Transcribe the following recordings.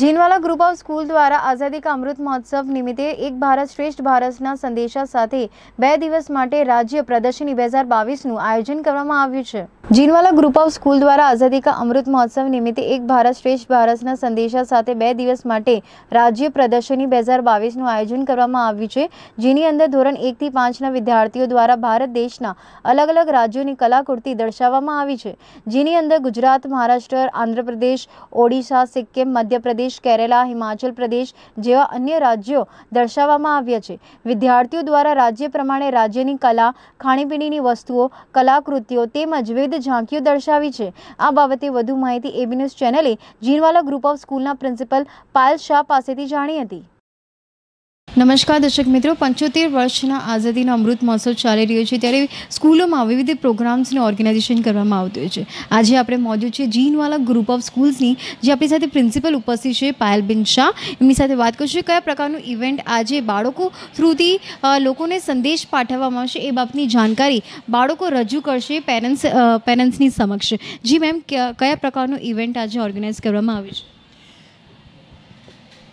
જીનવાલા group of school દ્વારા આઝાદી કા અમૃત મહોત્સવ નિમિત્તે એક ભારત શ્રેષ્ઠ ભારતના સંદેશા સાથે બે દિવસ માટે રાજ્ય પ્રદર્શની બે હજાર બાવીસનું આયોજન કરવામાં આવ્યું છે જીનવાલા ગ્રુપ ઓફ સ્કૂલ દ્વારા આઝાદી કા અમૃત મહોત્સવ નિમિત્તે એક ભારત શ્રેષ્ઠ ભારતના સંદેશા સાથે બે દિવસ માટે રાજ્ય પ્રદર્શની બે હજાર બાવીસનું આયોજન કરવામાં આવ્યું છે જેની અંદર ધોરણ એકથી પાંચના વિદ્યાર્થીઓ દ્વારા ભારત દેશના અલગ અલગ રાજ્યોની કલાકૃતિ દર્શાવવામાં આવી છે જેની અંદર ગુજરાત મહારાષ્ટ્ર આંધ્રપ્રદેશ ઓડિશા સિક્કિમ મધ્યપ્રદેશ કેરલા હિમાચલ પ્રદેશ જેવા અન્ય રાજ્યો દર્શાવવામાં આવ્યા છે વિદ્યાર્થીઓ દ્વારા રાજ્ય પ્રમાણે રાજ્યની કલા ખાણીપીણીની વસ્તુઓ કલાકૃતિઓ તેમજ વિવિધ વિરુદ્ધ ઝાંખીઓ દર્શાવી છે આ બાબતે વધુ માહિતી એબી ન્યૂઝ ચેનલે જીનવાલા ગ્રુપ ઓફ સ્કૂલના પ્રિન્સિપલ પાયલ શાહ પાસેથી જાણી હતી નમસ્કાર દર્શક મિત્રો પંચોતેર વર્ષના આઝાદીનો અમૃત મહોત્સવ ચાલી રહ્યો છે ત્યારે સ્કૂલોમાં વિવિધ પ્રોગ્રામ્સનું ઓર્ગેનાઇઝેશન કરવામાં આવતું હોય છે આજે આપણે મોજૂદ છે જીનવાલા ગ્રુપ ઓફ સ્કૂલ્સની જે આપણી સાથે પ્રિન્સિપલ ઉપસ્થિત છે પાયલબેન શાહ એમની સાથે વાત કરશું કયા પ્રકારનું ઇવેન્ટ આજે બાળકો થ્રુથી લોકોને સંદેશ પાઠવવામાં આવશે એ બાબતની જાણકારી બાળકો રજૂ કરશે પેરેન્ટ્સ પેરેન્ટ્સની સમક્ષ જી મેમ કયા પ્રકારનું ઇવેન્ટ આજે ઓર્ગેનાઇઝ કરવામાં આવ્યું છે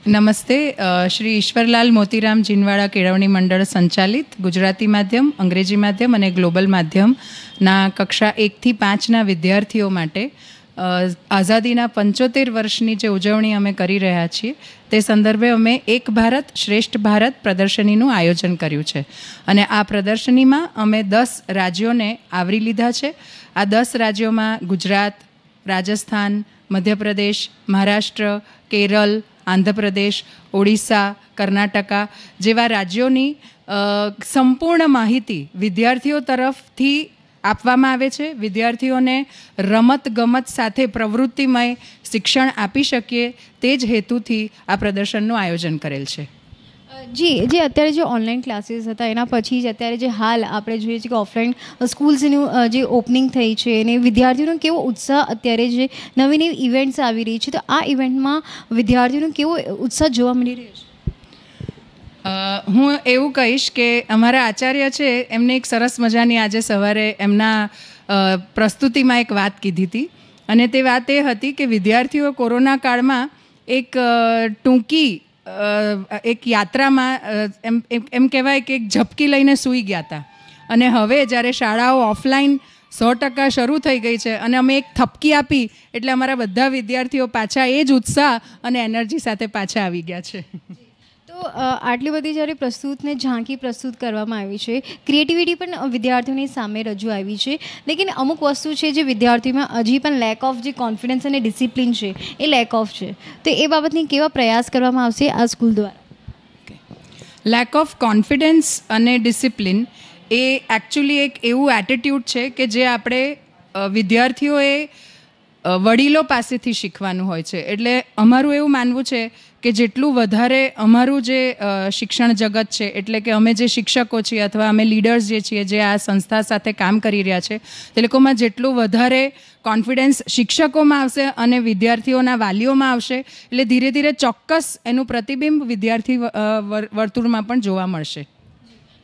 નમસ્તે શ્રી ઈશ્વરલાલ મોતીરામ જીનવાડા કેળવણી મંડળ સંચાલિત ગુજરાતી માધ્યમ અંગ્રેજી માધ્યમ અને ગ્લોબલ માધ્યમના કક્ષા એકથી પાંચના વિદ્યાર્થીઓ માટે આઝાદીના પંચોતેર વર્ષની જે ઉજવણી અમે કરી રહ્યા છીએ તે સંદર્ભે અમે એક ભારત શ્રેષ્ઠ ભારત પ્રદર્શનીનું આયોજન કર્યું છે અને આ પ્રદર્શનીમાં અમે દસ રાજ્યોને આવરી લીધા છે આ દસ રાજ્યોમાં ગુજરાત રાજસ્થાન મધ્યપ્રદેશ મહારાષ્ટ્ર કેરળ આંધ્રપ્રદેશ ઓડિશા કર્ણાટકા જેવા રાજ્યોની સંપૂર્ણ માહિતી વિદ્યાર્થીઓ તરફથી આપવામાં આવે છે વિદ્યાર્થીઓને રમત ગમત સાથે પ્રવૃત્તિમય શિક્ષણ આપી શકીએ તે જ હેતુથી આ પ્રદર્શનનું આયોજન કરેલ છે જી જે અત્યારે જે ઓનલાઈન ક્લાસીસ હતા એના પછી જ અત્યારે જે હાલ આપણે જોઈએ છીએ કે ઓફલાઈન સ્કૂલ્સનું જે ઓપનિંગ થઈ છે અને વિદ્યાર્થીઓનો કેવો ઉત્સાહ અત્યારે જે નવી નવી ઇવેન્ટ્સ આવી રહી છે તો આ ઇવેન્ટમાં વિદ્યાર્થીઓનો કેવો ઉત્સાહ જોવા મળી રહ્યો છે હું એવું કહીશ કે અમારા આચાર્ય છે એમને એક સરસ મજાની આજે સવારે એમના પ્રસ્તુતિમાં એક વાત કીધી હતી અને તે વાત એ હતી કે વિદ્યાર્થીઓ કોરોના કાળમાં એક ટૂંકી એક યાત્રામાં એમ એમ કહેવાય કે એક ઝપકી લઈને સૂઈ ગયા હતા અને હવે જ્યારે શાળાઓ ઓફલાઈન સો ટકા શરૂ થઈ ગઈ છે અને અમે એક થપકી આપી એટલે અમારા બધા વિદ્યાર્થીઓ પાછા એ જ ઉત્સાહ અને એનર્જી સાથે પાછા આવી ગયા છે આટલી બધી જ્યારે પ્રસ્તુતને ઝાંકી પ્રસ્તુત કરવામાં આવી છે ક્રિએટિવિટી પણ વિદ્યાર્થીઓની સામે રજૂ આવી છે લેકિન અમુક વસ્તુ છે જે વિદ્યાર્થીઓમાં હજી પણ લેક ઓફ જે કોન્ફિડન્સ અને ડિસિપ્લિન છે એ લેક ઓફ છે તો એ બાબતની કેવા પ્રયાસ કરવામાં આવશે આ સ્કૂલ દ્વારા લેક ઓફ કોન્ફિડન્સ અને ડિસિપ્લિન એ એકચ્યુઅલી એક એવું એટિટ્યૂડ છે કે જે આપણે વિદ્યાર્થીઓએ વડીલો પાસેથી શીખવાનું હોય છે એટલે અમારું એવું માનવું છે કે જેટલું વધારે અમારું જે શિક્ષણ જગત છે એટલે કે અમે જે શિક્ષકો છીએ અથવા અમે લીડર્સ જે છીએ જે આ સંસ્થા સાથે કામ કરી રહ્યા છે તે લોકોમાં જેટલું વધારે કોન્ફિડન્સ શિક્ષકોમાં આવશે અને વિદ્યાર્થીઓના વાલીઓમાં આવશે એટલે ધીરે ધીરે ચોક્કસ એનું પ્રતિબિંબ વિદ્યાર્થી વર્તુળમાં પણ જોવા મળશે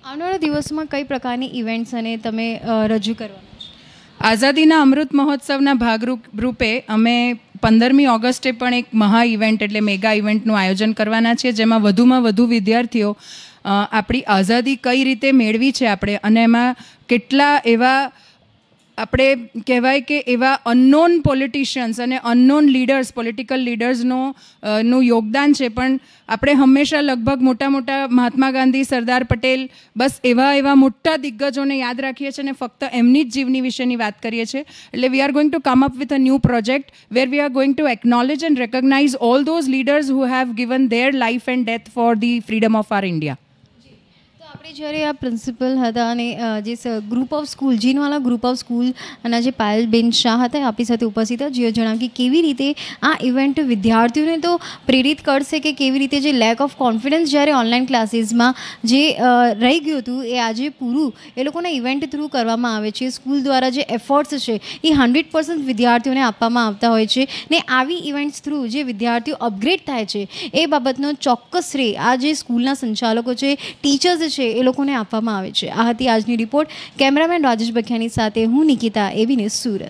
આવનારા દિવસમાં કઈ પ્રકારની ઇવેન્ટ્સ અને તમે રજૂ કરવા આઝાદીના અમૃત મહોત્સવના ભાગરૂપે અમે પંદરમી ઓગસ્ટે પણ એક મહા ઇવેન્ટ એટલે મેગા ઇવેન્ટનું આયોજન કરવાના છે જેમાં વધુમાં વધુ વિદ્યાર્થીઓ આપણી આઝાદી કઈ રીતે મેળવી છે આપણે અને એમાં કેટલા એવા આપણે કહેવાય કે એવા અનનોન પોલિટિશિયન્સ અને અનનોન લીડર્સ પોલિટિકલ લીડર્સનો નું યોગદાન છે પણ આપણે હંમેશા લગભગ મોટા મોટા મહાત્મા ગાંધી સરદાર પટેલ બસ એવા એવા મોટા દિગ્ગજોને યાદ રાખીએ છીએ અને ફક્ત એમની જ જીવની વિશેની વાત કરીએ છીએ એટલે we are going to come up with a new project where we are going to acknowledge and recognise all those leaders who have given their life and death for the freedom of our India આપણે જ્યારે આ principal હતા અને જે group of school Jinwala group of school અને જે પાયલબેન શાહ હતા આપણી સાથે ઉપસ્થિત હતા જે જણાવ્યું કે કેવી રીતે આ ઇવેન્ટ વિદ્યાર્થીઓને તો પ્રેરિત કરશે કે કેવી રીતે જે લેક ઓફ કોન્ફિડન્સ જ્યારે ઓનલાઈન ક્લાસીસમાં જે રહી ગયું હતું એ આજે પૂરું એ લોકોના ઇવેન્ટ થ્રુ કરવામાં આવે છે સ્કૂલ દ્વારા જે એફર્ટ્સ છે એ હંડ્રેડ પર્સન્ટ વિદ્યાર્થીઓને આપવામાં આવતા હોય છે ને આવી ઇવેન્ટ્સ થ્રુ જે વિદ્યાર્થીઓ અપગ્રેડ થાય છે એ બાબતનો ચોક્કસ રે આ જે સ્કૂલના સંચાલકો છે ટીચર્સ છે એ લોકોને આપવામાં આવે છે આ હતી આજની રિપોર્ટ કેમેરામેન રાજેશ બખિયાની સાથે હું નિકિતા એવીને સુરત